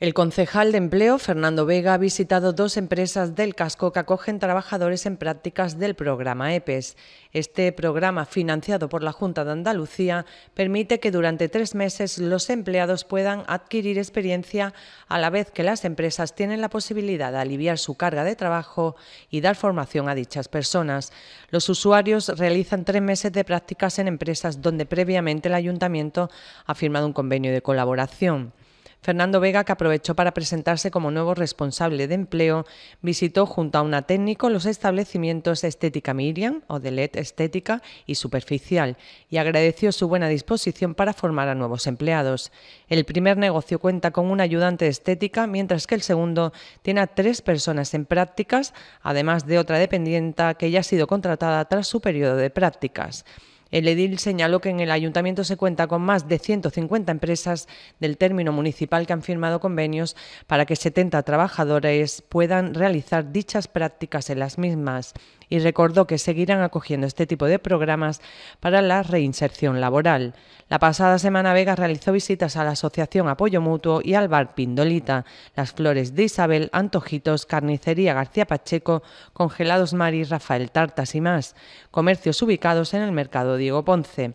El concejal de empleo, Fernando Vega, ha visitado dos empresas del casco que acogen trabajadores en prácticas del programa EPES. Este programa, financiado por la Junta de Andalucía, permite que durante tres meses los empleados puedan adquirir experiencia a la vez que las empresas tienen la posibilidad de aliviar su carga de trabajo y dar formación a dichas personas. Los usuarios realizan tres meses de prácticas en empresas donde previamente el ayuntamiento ha firmado un convenio de colaboración. Fernando Vega, que aprovechó para presentarse como nuevo responsable de empleo, visitó junto a una técnico los establecimientos Estética Miriam o Delet Estética y Superficial y agradeció su buena disposición para formar a nuevos empleados. El primer negocio cuenta con un ayudante estética, mientras que el segundo tiene a tres personas en prácticas, además de otra dependienta que ya ha sido contratada tras su periodo de prácticas. El edil señaló que en el ayuntamiento se cuenta con más de 150 empresas del término municipal que han firmado convenios para que 70 trabajadores puedan realizar dichas prácticas en las mismas y recordó que seguirán acogiendo este tipo de programas para la reinserción laboral. La pasada semana Vega realizó visitas a la Asociación Apoyo Mutuo y al Bar Pindolita, Las Flores de Isabel, Antojitos, Carnicería García Pacheco, Congelados Mari, Rafael Tartas y más, comercios ubicados en el mercado Diego Ponce.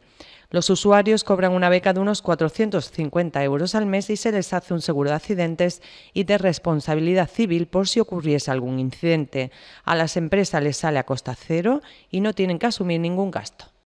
Los usuarios cobran una beca de unos 450 euros al mes y se les hace un seguro de accidentes y de responsabilidad civil por si ocurriese algún incidente. A las empresas les sale a costa cero y no tienen que asumir ningún gasto.